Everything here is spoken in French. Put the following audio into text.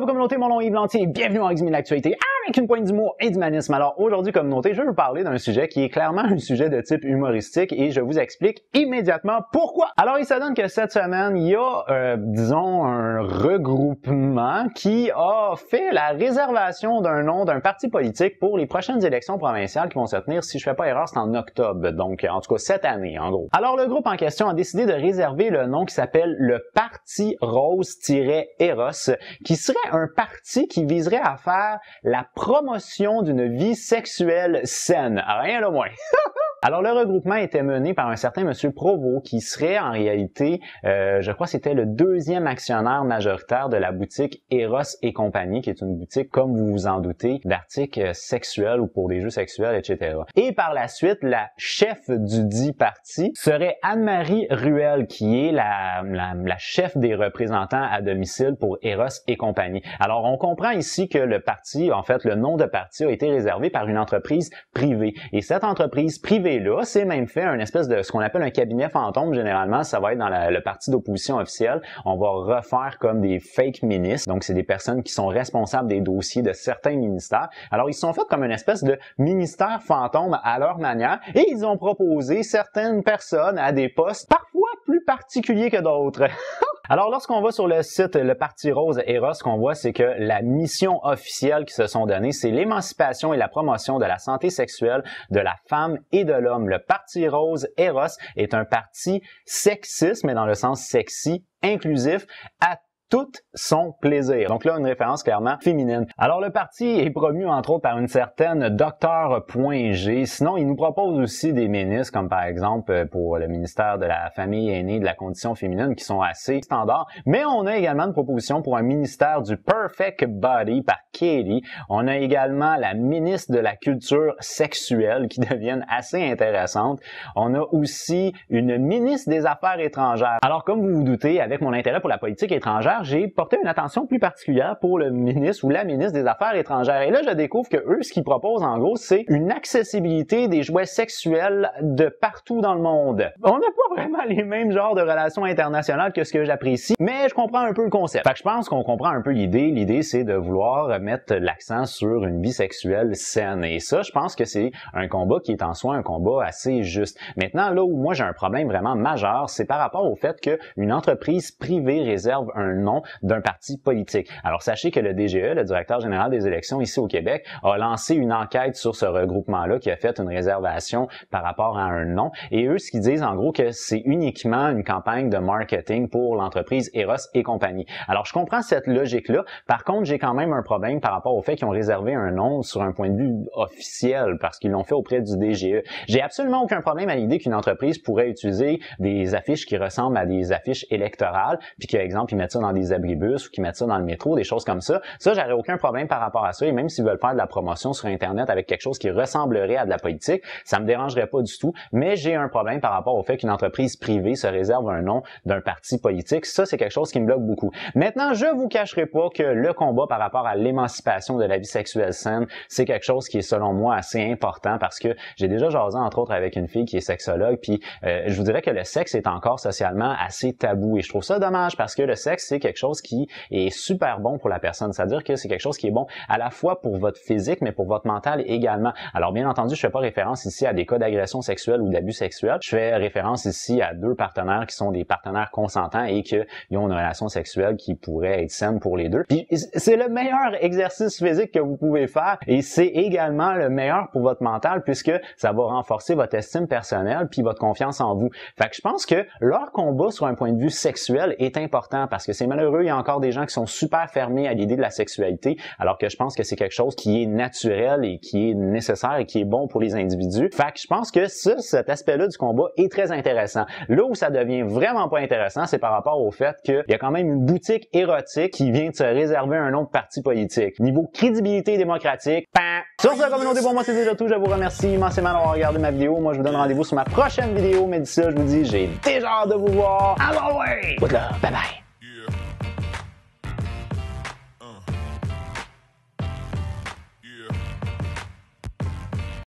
vous communauté, mon nom est Yves Lantier bienvenue en x L'actualité qu'une une pointe d'humour et d'humanisme. Alors aujourd'hui, comme noté, je vais vous parler d'un sujet qui est clairement un sujet de type humoristique et je vous explique immédiatement pourquoi. Alors il donne que cette semaine, il y a, euh, disons, un regroupement qui a fait la réservation d'un nom d'un parti politique pour les prochaines élections provinciales qui vont se tenir, si je fais pas erreur, c'est en octobre, donc en tout cas cette année en gros. Alors le groupe en question a décidé de réserver le nom qui s'appelle le Parti Rose-Eros, qui serait un parti qui viserait à faire la promotion d'une vie sexuelle saine. Ah, rien de moins. Alors le regroupement était mené par un certain monsieur Provost qui serait en réalité, euh, je crois c'était le deuxième actionnaire majoritaire de la boutique Eros et compagnie, qui est une boutique, comme vous vous en doutez, d'articles sexuels ou pour des jeux sexuels, etc. Et par la suite, la chef du dit parti serait Anne-Marie Ruel, qui est la, la, la, chef des représentants à domicile pour Eros et compagnie. Alors on comprend ici que le parti, en fait le nom de parti a été réservé par une entreprise privée. Et cette entreprise privée et là, c'est même fait un espèce de ce qu'on appelle un cabinet fantôme. Généralement, ça va être dans le parti d'opposition officielle. On va refaire comme des fake ministres. Donc, c'est des personnes qui sont responsables des dossiers de certains ministères. Alors, ils se sont faits comme une espèce de ministère fantôme à leur manière et ils ont proposé certaines personnes à des postes parfois plus particuliers que d'autres. Alors, lorsqu'on va sur le site Le Parti Rose Eros, ce qu'on voit, c'est que la mission officielle qui se sont donnée, c'est l'émancipation et la promotion de la santé sexuelle de la femme et de l'homme. Le Parti Rose Eros est un parti sexiste, mais dans le sens sexy, inclusif, à toutes sont plaisir. Donc là, une référence clairement féminine. Alors le parti est promu entre autres par une certaine docteur G. Sinon, il nous propose aussi des ministres comme par exemple euh, pour le ministère de la famille aînée de la condition féminine qui sont assez standards. Mais on a également une proposition pour un ministère du Perfect Body par Kelly. On a également la ministre de la Culture sexuelle qui deviennent assez intéressante. On a aussi une ministre des Affaires étrangères. Alors, comme vous vous doutez, avec mon intérêt pour la politique étrangère, j'ai porté une attention plus particulière pour le ministre ou la ministre des Affaires étrangères. Et là, je découvre que eux, ce qu'ils proposent, en gros, c'est une accessibilité des jouets sexuels de partout dans le monde. On pas vraiment les mêmes genres de relations internationales que ce que j'apprécie, mais je comprends un peu le concept. Fait que je pense qu'on comprend un peu l'idée. L'idée, c'est de vouloir mettre l'accent sur une vie sexuelle saine. Et ça, je pense que c'est un combat qui est en soi un combat assez juste. Maintenant, là où moi j'ai un problème vraiment majeur, c'est par rapport au fait qu'une entreprise privée réserve un nom d'un parti politique. Alors sachez que le DGE, le directeur général des élections ici au Québec, a lancé une enquête sur ce regroupement-là qui a fait une réservation par rapport à un nom. Et eux, ce qu'ils disent en gros que c'est uniquement une campagne de marketing pour l'entreprise Eros et compagnie. Alors, je comprends cette logique-là. Par contre, j'ai quand même un problème par rapport au fait qu'ils ont réservé un nom sur un point de vue officiel parce qu'ils l'ont fait auprès du DGE. J'ai absolument aucun problème à l'idée qu'une entreprise pourrait utiliser des affiches qui ressemblent à des affiches électorales, puis exemple, ils mettent ça dans des abribus ou qu'ils mettent ça dans le métro, des choses comme ça. Ça, j'aurais aucun problème par rapport à ça. Et même s'ils veulent faire de la promotion sur Internet avec quelque chose qui ressemblerait à de la politique, ça me dérangerait pas du tout. Mais j'ai un problème par rapport au fait qu'une entreprise entreprise privée se réserve un nom d'un parti politique. Ça, c'est quelque chose qui me bloque beaucoup. Maintenant, je vous cacherai pas que le combat par rapport à l'émancipation de la vie sexuelle saine, c'est quelque chose qui est selon moi assez important parce que j'ai déjà jasé entre autres avec une fille qui est sexologue, puis euh, je vous dirais que le sexe est encore socialement assez tabou et je trouve ça dommage parce que le sexe c'est quelque chose qui est super bon pour la personne, c'est-à-dire que c'est quelque chose qui est bon à la fois pour votre physique mais pour votre mental également. Alors bien entendu, je fais pas référence ici à des cas d'agression sexuelle ou d'abus sexuel, je fais référence ici aussi à deux partenaires qui sont des partenaires consentants et qu'ils ont une relation sexuelle qui pourrait être saine pour les deux. Puis c'est le meilleur exercice physique que vous pouvez faire et c'est également le meilleur pour votre mental puisque ça va renforcer votre estime personnelle puis votre confiance en vous. Fait que je pense que leur combat sur un point de vue sexuel est important parce que c'est malheureux, il y a encore des gens qui sont super fermés à l'idée de la sexualité alors que je pense que c'est quelque chose qui est naturel et qui est nécessaire et qui est bon pour les individus. Fait que je pense que ça, cet aspect-là du combat est très intéressant Là où ça devient vraiment pas intéressant, c'est par rapport au fait qu'il y a quand même une boutique érotique qui vient de se réserver un autre parti politique. Niveau crédibilité démocratique, Sur ce, communauté, pour moi, c'est déjà tout. Je vous remercie immensément d'avoir regardé ma vidéo. Moi, je vous donne rendez-vous sur ma prochaine vidéo. Mais d'ici là, je vous dis, j'ai déjà hâte de vous voir. À ouais! Bye bye.